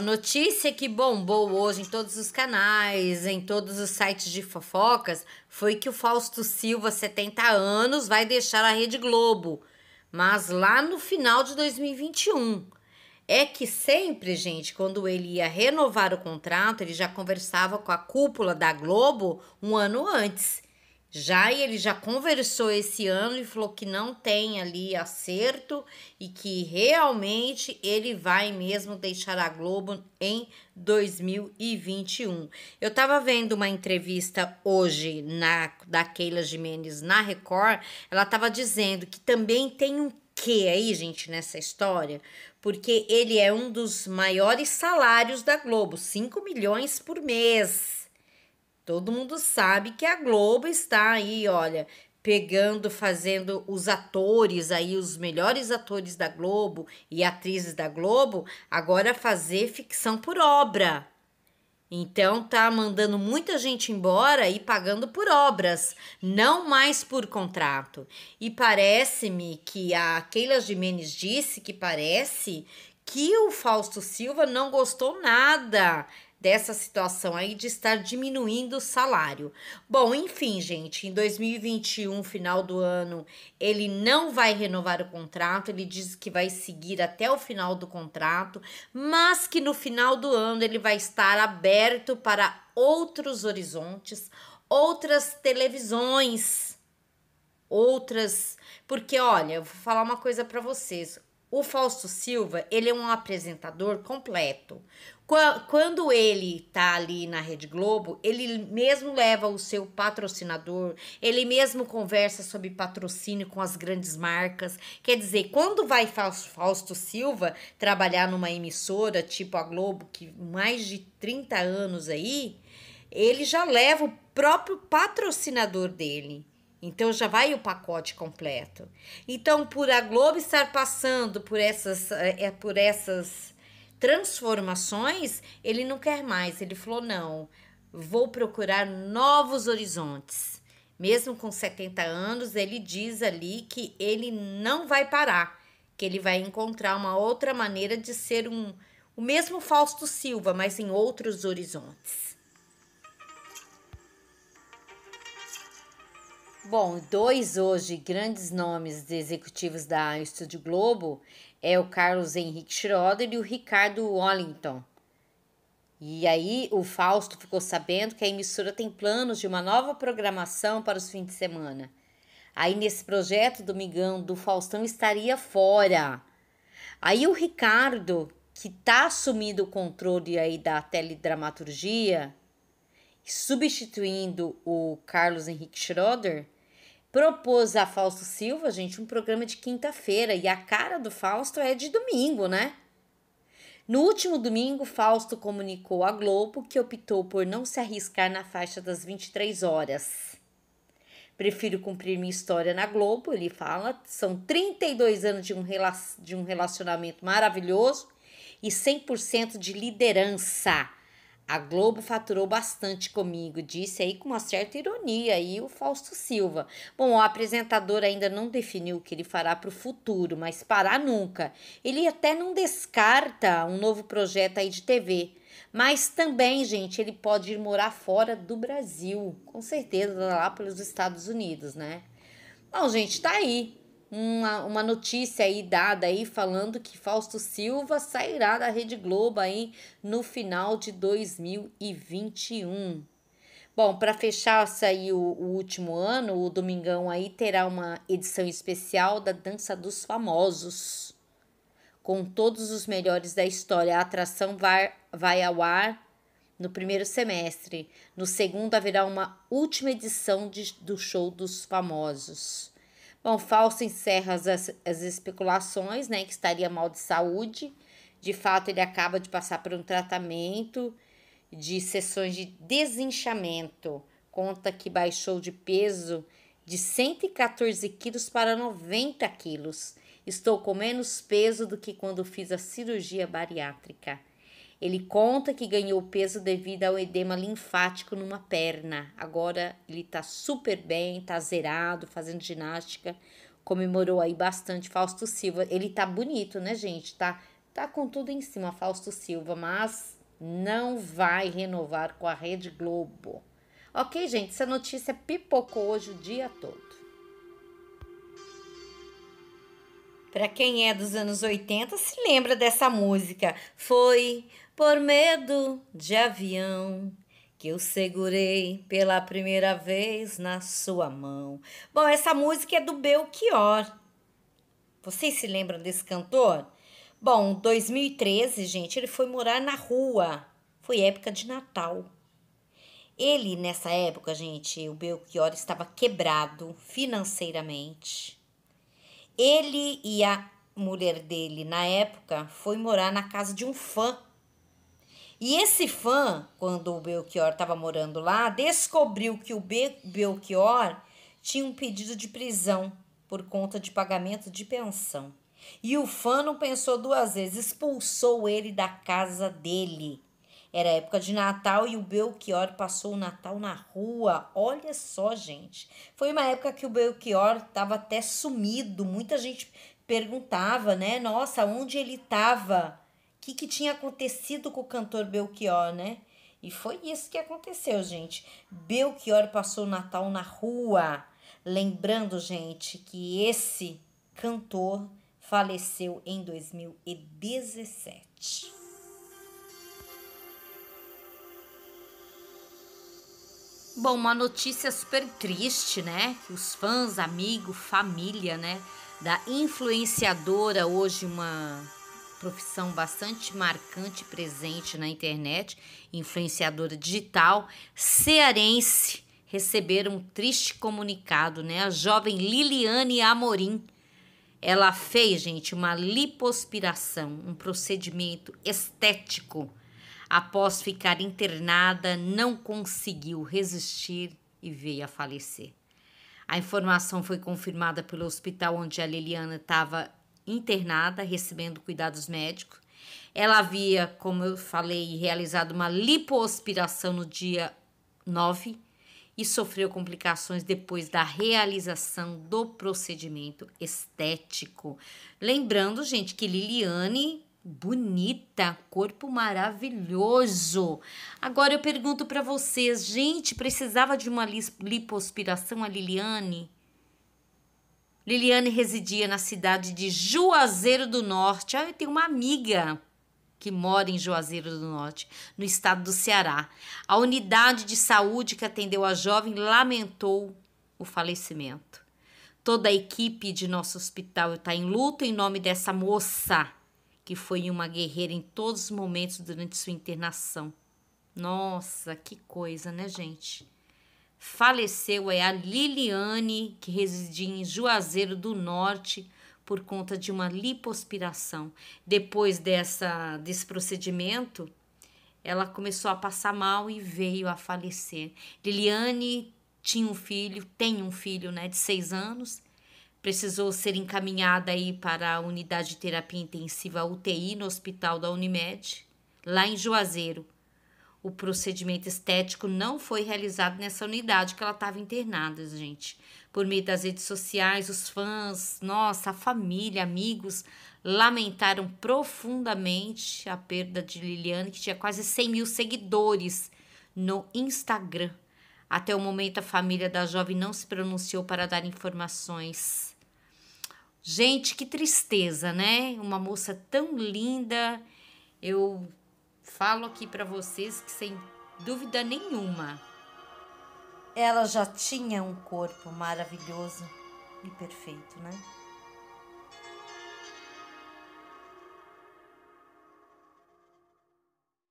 a notícia que bombou hoje em todos os canais, em todos os sites de fofocas, foi que o Fausto Silva, 70 anos, vai deixar a Rede Globo, mas lá no final de 2021. É que sempre, gente, quando ele ia renovar o contrato, ele já conversava com a cúpula da Globo um ano antes já e ele já conversou esse ano e falou que não tem ali acerto e que realmente ele vai mesmo deixar a Globo em 2021. Eu estava vendo uma entrevista hoje na da Keila Jimenez na Record, ela estava dizendo que também tem um que aí, gente, nessa história, porque ele é um dos maiores salários da Globo, 5 milhões por mês Todo mundo sabe que a Globo está aí, olha, pegando, fazendo os atores aí, os melhores atores da Globo e atrizes da Globo, agora fazer ficção por obra. Então tá mandando muita gente embora e pagando por obras, não mais por contrato. E parece-me que a Keila Jimenez disse que parece que o Fausto Silva não gostou nada dessa situação aí de estar diminuindo o salário. Bom, enfim, gente, em 2021, final do ano, ele não vai renovar o contrato, ele diz que vai seguir até o final do contrato, mas que no final do ano ele vai estar aberto para outros horizontes, outras televisões, outras, porque olha, eu vou falar uma coisa para vocês, o Fausto Silva, ele é um apresentador completo. Quando ele tá ali na Rede Globo, ele mesmo leva o seu patrocinador, ele mesmo conversa sobre patrocínio com as grandes marcas. Quer dizer, quando vai Fausto Silva trabalhar numa emissora tipo a Globo, que mais de 30 anos aí, ele já leva o próprio patrocinador dele. Então já vai o pacote completo. Então, por a Globo estar passando por essas, é, por essas transformações, ele não quer mais. Ele falou: não, vou procurar novos horizontes. Mesmo com 70 anos, ele diz ali que ele não vai parar, que ele vai encontrar uma outra maneira de ser um o mesmo Fausto Silva, mas em outros horizontes. Bom, dois hoje grandes nomes de executivos da Estúdio Globo é o Carlos Henrique Schroeder e o Ricardo Wellington. E aí o Fausto ficou sabendo que a emissora tem planos de uma nova programação para os fins de semana. Aí nesse projeto Domingão do Faustão estaria fora. Aí o Ricardo, que está assumindo o controle aí da teledramaturgia, substituindo o Carlos Henrique Schroeder, propôs a Fausto Silva, gente, um programa de quinta-feira e a cara do Fausto é de domingo, né? No último domingo, Fausto comunicou à Globo que optou por não se arriscar na faixa das 23 horas. Prefiro cumprir minha história na Globo, ele fala. São 32 anos de um, de um relacionamento maravilhoso e 100% de liderança. A Globo faturou bastante comigo, disse aí com uma certa ironia aí o Fausto Silva. Bom, o apresentador ainda não definiu o que ele fará para o futuro, mas parar nunca. Ele até não descarta um novo projeto aí de TV. Mas também, gente, ele pode ir morar fora do Brasil. Com certeza, lá pelos Estados Unidos, né? Bom, gente, tá aí uma, uma notícia aí dada aí falando que Fausto Silva sairá da Rede Globo aí no final de 2021. Bom, para fechar aí o, o último ano, o Domingão aí terá uma edição especial da Dança dos Famosos. Com todos os melhores da história, a atração vai, vai ao ar no primeiro semestre. No segundo, haverá uma última edição de, do Show dos Famosos. Bom, então, Fausto encerra as, as especulações, né, que estaria mal de saúde. De fato, ele acaba de passar por um tratamento de sessões de desinchaamento. Conta que baixou de peso de 114 quilos para 90 quilos. Estou com menos peso do que quando fiz a cirurgia bariátrica. Ele conta que ganhou peso devido ao edema linfático numa perna. Agora ele tá super bem, tá zerado, fazendo ginástica. Comemorou aí bastante Fausto Silva. Ele tá bonito, né, gente? Tá, tá com tudo em cima, Fausto Silva, mas não vai renovar com a Rede Globo. Ok, gente, essa notícia pipocou hoje o dia todo. Para quem é dos anos 80, se lembra dessa música. Foi por medo de avião que eu segurei pela primeira vez na sua mão. Bom, essa música é do Belchior. Vocês se lembram desse cantor? Bom, 2013, gente, ele foi morar na rua. Foi época de Natal. Ele, nessa época, gente, o Belchior estava quebrado financeiramente. Ele e a mulher dele, na época, foi morar na casa de um fã e esse fã, quando o Belchior estava morando lá, descobriu que o Be Belchior tinha um pedido de prisão por conta de pagamento de pensão. E o fã não pensou duas vezes, expulsou ele da casa dele. Era época de Natal e o Belchior passou o Natal na rua. Olha só, gente. Foi uma época que o Belchior estava até sumido. Muita gente perguntava, né? Nossa, onde ele estava? que, que tinha acontecido com o cantor Belchior, né? E foi isso que aconteceu, gente. Belchior passou o Natal na rua. Lembrando, gente, que esse cantor faleceu em 2017. Bom, uma notícia super triste, né? Que os fãs, amigo, família, né? Da influenciadora, hoje uma profissão bastante marcante presente na internet, influenciadora digital cearense, receber um triste comunicado, né? A jovem Liliane Amorim, ela fez, gente, uma lipospiração, um procedimento estético. Após ficar internada, não conseguiu resistir e veio a falecer. A informação foi confirmada pelo hospital onde a Liliana estava internada, recebendo cuidados médicos. Ela havia, como eu falei, realizado uma lipoaspiração no dia 9 e sofreu complicações depois da realização do procedimento estético. Lembrando, gente, que Liliane bonita, corpo maravilhoso. Agora eu pergunto para vocês, gente, precisava de uma lipoaspiração a Liliane? Liliane residia na cidade de Juazeiro do Norte. Ah, eu tenho uma amiga que mora em Juazeiro do Norte, no estado do Ceará. A unidade de saúde que atendeu a jovem lamentou o falecimento. Toda a equipe de nosso hospital está em luto em nome dessa moça, que foi uma guerreira em todos os momentos durante sua internação. Nossa, que coisa, né, gente? faleceu é a Liliane, que residia em Juazeiro do Norte por conta de uma lipospiração. Depois dessa, desse procedimento, ela começou a passar mal e veio a falecer. Liliane tinha um filho, tem um filho, né, de seis anos. Precisou ser encaminhada aí para a unidade de terapia intensiva UTI no hospital da Unimed, lá em Juazeiro o procedimento estético não foi realizado nessa unidade que ela estava internada, gente. Por meio das redes sociais, os fãs, nossa, a família, amigos, lamentaram profundamente a perda de Liliane, que tinha quase 100 mil seguidores no Instagram. Até o momento, a família da jovem não se pronunciou para dar informações. Gente, que tristeza, né? Uma moça tão linda. Eu Falo aqui para vocês que sem dúvida nenhuma. Ela já tinha um corpo maravilhoso e perfeito, né?